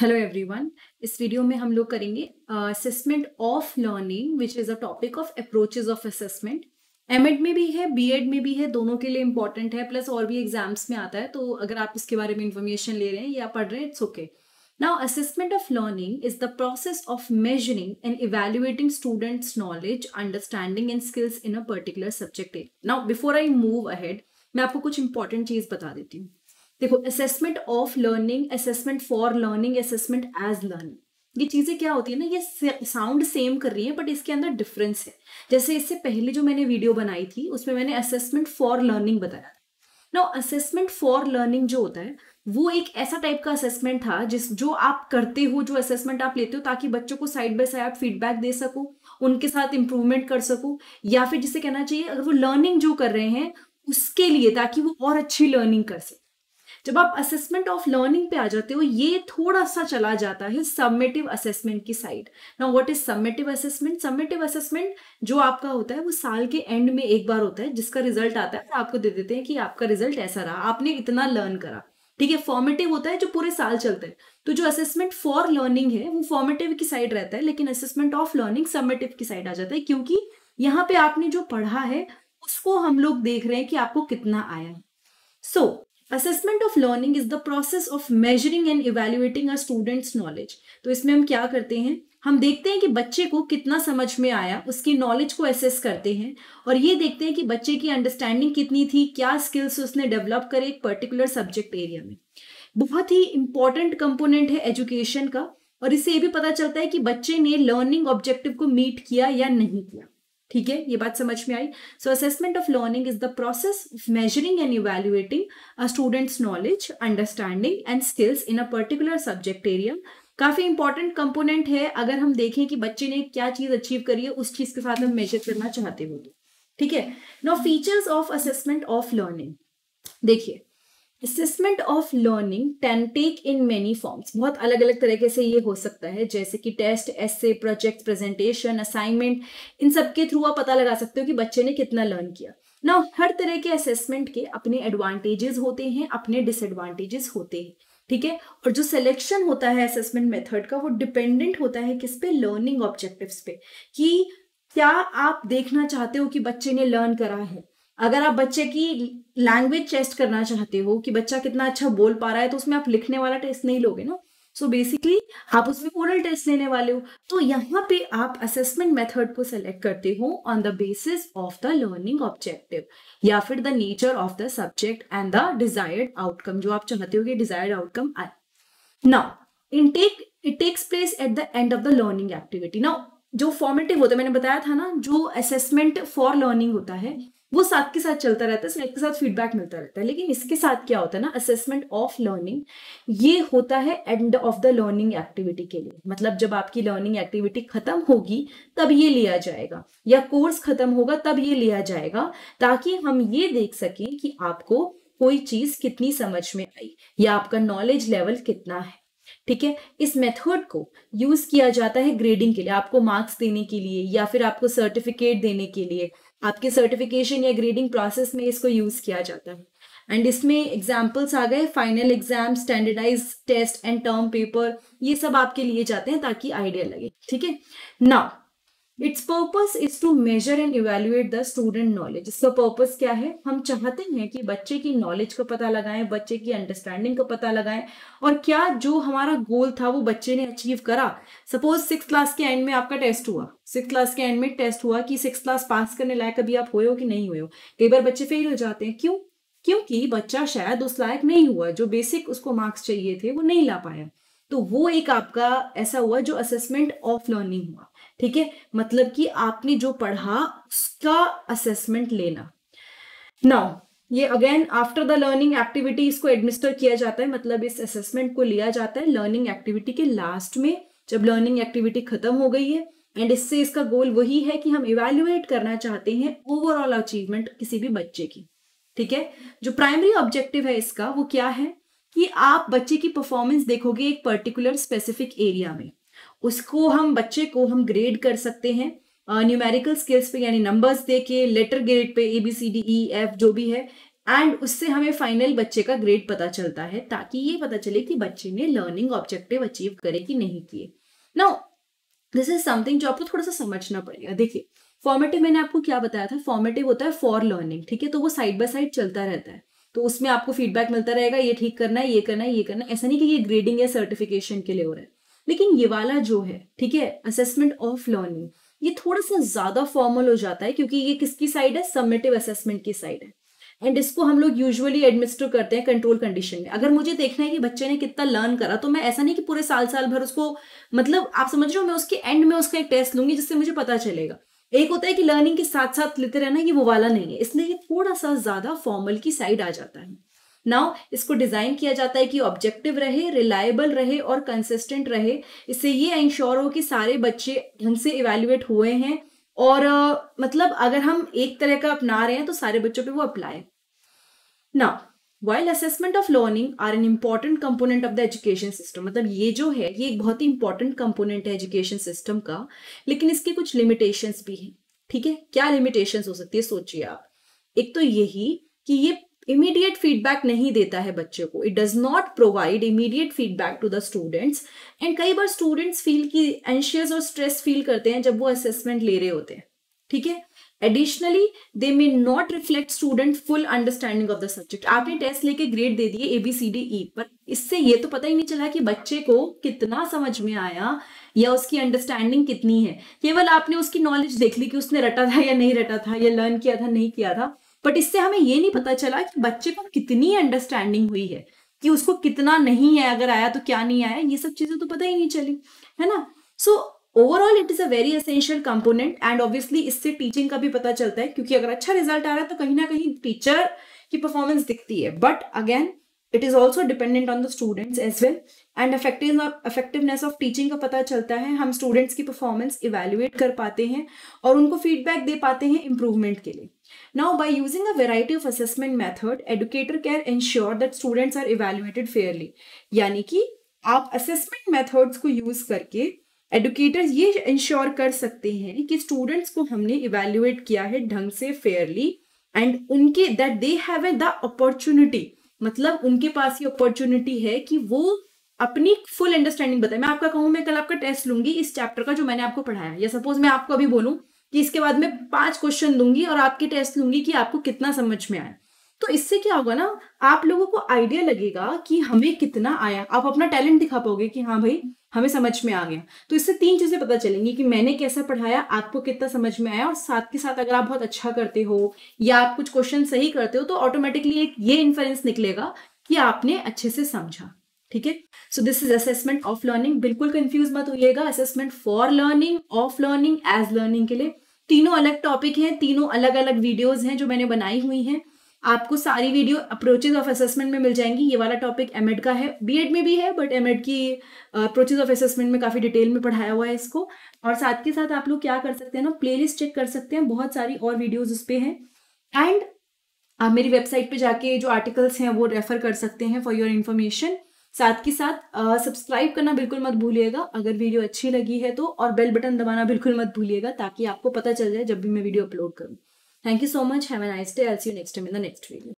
Hello everyone इस video में हम लोग करेंगे assessment of learning which is a topic of approaches of assessment MEd में भी है बीएड में भी है दोनों के लिए इंपॉर्टेंट है प्लस और भी एग्जाम्स में आता है तो अगर आप इसके बारे में इंफॉर्मेशन ले रहे हैं या पढ़ रहे हैं it's okay now assessment of learning is the process of measuring and evaluating students knowledge understanding and skills in a particular subject now before I move ahead मैं आपको कुछ इंपॉर्टेंट चीज बता देती हूँ देखो assessment of learning assessment for learning assessment as learning ये चीज़ें क्या होती है ना ये साउंड सेम कर रही है बट इसके अंदर डिफरेंस है जैसे इससे पहले जो मैंने वीडियो बनाई थी उसमें मैंने असेसमेंट फॉर लर्निंग बताया ना असेसमेंट फॉर लर्निंग जो होता है वो एक ऐसा टाइप का असेसमेंट था जिस जो आप करते हो जो असेसमेंट आप लेते हो ताकि बच्चों को साइड बाय साइड आप फीडबैक दे सको उनके साथ इंप्रूवमेंट कर सको या फिर जिसे कहना चाहिए अगर वो लर्निंग जो कर रहे हैं उसके लिए ताकि वो और अच्छी लर्निंग कर सके जब आप असेसमेंट ऑफ लर्निंग पे आ जाते हो ये थोड़ा सा चला जाता है सबमेटिव असेसमेंट की side now what is summative assessment summative assessment जो आपका होता है वो साल के एंड में एक बार होता है जिसका रिजल्ट आता है आपको दे देते हैं कि आपका रिजल्ट ऐसा रहा आपने इतना लर्न करा ठीक है फॉर्मेटिव होता है जो पूरे साल चलते हैं तो जो असेसमेंट फॉर लर्निंग है वो फॉर्मेटिव की साइड रहता है लेकिन असेसमेंट ऑफ लर्निंग सबमेटिव की साइड आ जाता है क्योंकि यहाँ पे आपने जो पढ़ा है उसको हम लोग देख रहे हैं कि आपको कितना आया so so, assessment of learning is the process of measuring and evaluating a students knowledge तो इसमें हम क्या करते हैं हम देखते हैं कि बच्चे को कितना समझ में आया उसकी नॉलेज को असेस करते हैं और ये देखते हैं कि बच्चे की अंडरस्टैंडिंग कितनी थी क्या स्किल्स उसने डेवलप करे एक पर्टिकुलर सब्जेक्ट एरिया में बहुत ही इंपॉर्टेंट कंपोनेंट है एजुकेशन का और इससे ये भी पता चलता है कि बच्चे ने लर्निंग ऑब्जेक्टिव को मीट किया या नहीं किया ठीक है ये बात समझ में आई so assessment of learning is the process of measuring and evaluating a students knowledge understanding and skills in a particular subject area काफी इंपॉर्टेंट कंपोनेंट है अगर हम देखें कि बच्चे ने क्या चीज अचीव करी है उस चीज के साथ हम मेजर करना चाहते हो ठीक है now features of assessment of learning देखिए assessment of learning can take in many forms बहुत अलग अलग तरीके से ये हो सकता है जैसे कि test essay project presentation assignment इन सब के थ्रू आप पता लगा सकते हो कि बच्चे ने कितना लर्न किया ना हर तरह के असेसमेंट के अपने एडवांटेजेस होते हैं अपने डिसएडवांटेजेस होते हैं ठीक है और जो सिलेक्शन होता है असेसमेंट मेथड का वो डिपेंडेंट होता है किस पे लर्निंग ऑब्जेक्टिव्स पे कि क्या आप देखना चाहते हो कि बच्चे ने लर्न करा है अगर आप बच्चे की लैंग्वेज टेस्ट करना चाहते हो कि बच्चा कितना अच्छा बोल पा रहा है तो उसमें आप लिखने वाला टेस्ट नहीं लोगे ना सो बेसिकली आप उसमें ओरल टेस्ट लेने वाले हो तो यहाँ पे आप असेसमेंट मेथड को सेलेक्ट करते हो on the basis of the learning objective या फिर the nature of the subject and the desired outcome जो आप चाहते हो कि डिजायर्ड आउटकम आए now in take it takes place at the end of the learning activity now जो formative होता है मैंने बताया था ना जो असेसमेंट फॉर लर्निंग होता है वो साथ के साथ चलता रहता है के साथ फीडबैक मिलता रहता है लेकिन इसके साथ क्या होता है ना असेसमेंट ऑफ लर्निंग ये होता है end of the learning activity के लिए मतलब जब आपकी लर्निंग एक्टिविटी खत्म होगी तब ये लिया जाएगा या कोर्स खत्म होगा तब ये लिया जाएगा ताकि हम ये देख सकें कि आपको कोई चीज कितनी समझ में आई या आपका नॉलेज लेवल कितना है ठीक है इस मेथड को यूज किया जाता है ग्रेडिंग के लिए आपको मार्क्स देने के लिए या फिर आपको सर्टिफिकेट देने के लिए आपके सर्टिफिकेशन या ग्रेडिंग प्रोसेस में इसको यूज़ किया जाता है एंड इसमें एग्जाम्पल्स आ गए final exam standardize test and term paper ये सब आपके लिए जाते हैं ताकि आइडिया लगे ठीक है now its purpose is to measure and evaluate the student knowledge इसका पर्पस क्या है हम चाहते हैं कि बच्चे की नॉलेज का पता लगाएं बच्चे की अंडरस्टैंडिंग का पता लगाएं और क्या जो हमारा गोल था वो बच्चे ने अचीव करा सपोज सिक्स क्लास के एंड में आपका टेस्ट हुआ सिक्स क्लास के एंड में टेस्ट हुआ कि सिक्स क्लास पास करने लायक अभी आप हुए हो कि नहीं हुए हो कई बार बच्चे फेल हो जाते हैं क्यों क्योंकि बच्चा शायद उस लायक नहीं हुआ जो बेसिक उसको मार्क्स चाहिए थे वो नहीं ला पाया तो वो एक आपका ऐसा हुआ जो असेसमेंट ऑफ लर्निंग हुआ ठीक है मतलब कि आपने जो पढ़ा उसका असेसमेंट लेना नाउ ये again after the learning activity इसको एडमिनिस्टर किया जाता है मतलब इस असेसमेंट को लिया जाता है लर्निंग एक्टिविटी के लास्ट में जब लर्निंग एक्टिविटी खत्म हो गई है एंड इससे इसका गोल वही है कि हम इवेल्युएट करना चाहते हैं ओवरऑल अचीवमेंट किसी भी बच्चे की ठीक है जो प्राइमरी ऑब्जेक्टिव है इसका वो क्या है कि आप बच्चे की परफॉर्मेंस देखोगे एक पर्टिकुलर स्पेसिफिक एरिया में उसको हम बच्चे को हम ग्रेड कर सकते हैं न्यूमेरिकल uh, स्किल्स पे यानी नंबर्स दे के लेटर ग्रेड पे A B C D E F जो भी है एंड उससे हमें फाइनल बच्चे का ग्रेड पता चलता है ताकि ये पता चले कि बच्चे ने लर्निंग ऑब्जेक्टिव अचीव करे कि नहीं किए ना दिस इज समथिंग जो आपको थोड़ा सा समझना पड़ेगा देखिए फॉर्मेटिव मैंने आपको क्या बताया था फॉर्मेटिव होता है फॉर लर्निंग ठीक है तो वो साइड बाय साइड चलता रहता है तो उसमें आपको फीडबैक मिलता रहेगा ये ठीक करना है ये करना है ये करना है ऐसा नहीं कि ये ग्रेडिंग या सर्टिफिकेशन के लिए हो रहा है लेकिन ये वाला जो है ठीक है असेसमेंट ऑफ लर्निंग ये थोड़ा सा ज्यादा फॉर्मल हो जाता है क्योंकि ये किसकी साइड है सबमिटिव असेसमेंट की साइड है एंड इसको हम लोग यूजुअली एडमिनिस्टर करते हैं कंट्रोल कंडीशन में अगर मुझे देखना है कि बच्चे ने कितना लर्न करा तो मैं ऐसा नहीं कि पूरे साल साल भर उसको मतलब आप समझ रहे हो मैं उसके एंड में उसका एक टेस्ट लूंगी जिससे मुझे पता चलेगा एक होता है कि लर्निंग के साथ साथ लेते रहना ये वो वाला नहीं है इसलिए ये थोड़ा सा ज्यादा फॉर्मल की साइड आ जाता है नाउ इसको डिजाइन किया जाता है कि ऑब्जेक्टिव रहे रिलायबल रहे और कंसिस्टेंट रहे इससे ये इंश्योर हो कि सारे बच्चे ढंग से इवेल्युएट हुए हैं और uh, मतलब अगर हम एक तरह का अपना रहे हैं तो सारे बच्चों पे वो apply now wild assessment of learning are an important component of the education system मतलब ये जो है ये एक बहुत ही इंपॉर्टेंट कंपोनेंट है एजुकेशन सिस्टम का लेकिन इसके कुछ लिमिटेशंस भी हैं ठीक है क्या लिमिटेशंस हो सकती है सोचिए आप एक तो यही कि ये इमीडिएट फीडबैक नहीं देता है बच्चे को it does not provide immediate feedback to the students and कई बार स्टूडेंट्स फील की एंशियस और स्ट्रेस फील करते हैं जब वो असेसमेंट ले रहे होते हैं ठीक है additionally they may not reflect student full understanding of the subject आपने टेस्ट लेके ग्रेड दे दिए एबीसीडी ई e, पर इससे ये तो पता ही नहीं चला कि बच्चे को कितना समझ में आया या उसकी अंडरस्टैंडिंग कितनी है केवल आपने उसकी नॉलेज देख ली कि उसने रटा था या नहीं रटा था या लर्न किया था नहीं किया था बट इससे हमें ये नहीं पता चला कि बच्चे को कितनी अंडरस्टैंडिंग हुई है कि उसको कितना नहीं है अगर आया तो क्या नहीं आया ये सब चीजें तो पता ही नहीं चली है ना so overall it is a very essential component and obviously इससे टीचिंग का भी पता चलता है क्योंकि अगर अच्छा रिजल्ट आ रहा है तो कहीं ना कहीं टीचर की परफॉर्मेंस दिखती है but again it is also dependent on the students as well and effectiveness of teaching का पता चलता है हम स्टूडेंट्स की परफॉर्मेंस इवेल्युएट कर पाते हैं और उनको फीडबैक दे पाते हैं इम्प्रूवमेंट के लिए Now, by using a variety of assessment method, educator can ensure that students are evaluated fairly. यानी कि आप assessment methods को use करके एडुकेटर्स ये इंश्योर कर सकते हैं कि स्टूडेंट्स को हमने इवेल्युएट किया है ढंग से फेयरली एंड उनके that they have the opportunity मतलब उनके पास ये अपॉर्चुनिटी है कि वो अपनी फुल अंडरस्टैंडिंग बताए मैं आपका कहूँ मैं कल आपका टेस्ट लूंगी इस चैप्टर का जो मैंने आपको पढ़ाया या सपोज मैं आपको अभी बोलूँ कि इसके बाद मैं पांच क्वेश्चन दूंगी और आपके टेस्ट लूंगी कि आपको कितना समझ में आया तो इससे क्या होगा ना आप लोगों को आइडिया लगेगा कि हमें कितना आया आप अपना टैलेंट दिखा पाओगे कि हाँ भाई हमें समझ में आ गया तो इससे तीन चीजें पता चलेंगी कि मैंने कैसा पढ़ाया आपको कितना समझ में आया और साथ के साथ अगर आप बहुत अच्छा करते हो या आप कुछ क्वेश्चन सही करते हो तो ऑटोमेटिकली एक ये इन्फ्लुएंस निकलेगा कि आपने अच्छे से समझा ठीक है so this is assessment of learning बिल्कुल कंफ्यूज मत होइएगा assessment for learning of learning as learning के लिए तीनों अलग टॉपिक हैं तीनों अलग अलग वीडियोस हैं जो मैंने बनाई हुई हैं आपको सारी वीडियो अप्रोचेज ऑफ असेसमेंट में मिल जाएंगी ये वाला टॉपिक एमएड का है बी में भी है बट एम की अप्रोचेज ऑफ असेसमेंट में काफ़ी डिटेल में पढ़ाया हुआ है इसको और साथ के साथ आप लोग क्या कर सकते हैं ना प्ले चेक कर सकते हैं बहुत सारी और वीडियोज उस पर हैं एंड आप मेरी वेबसाइट पे जाके जो आर्टिकल्स हैं वो रेफर कर सकते हैं फॉर योर इन्फॉर्मेशन साथ के साथ सब्सक्राइब करना बिल्कुल मत भूलिएगा अगर वीडियो अच्छी लगी है तो और बेल बटन दबाना बिल्कुल मत भूलिएगा ताकि आपको पता चल जाए जब भी मैं वीडियो अपलोड करूँ thank you so much have a nice day L see you next time in the next video